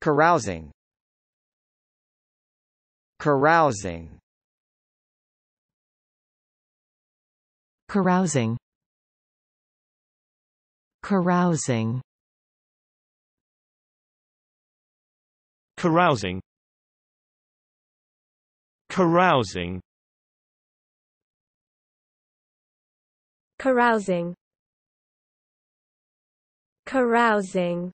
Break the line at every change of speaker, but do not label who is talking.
Carousing Carousing Carousing Carousing Carousing Carousing Carousing Carousing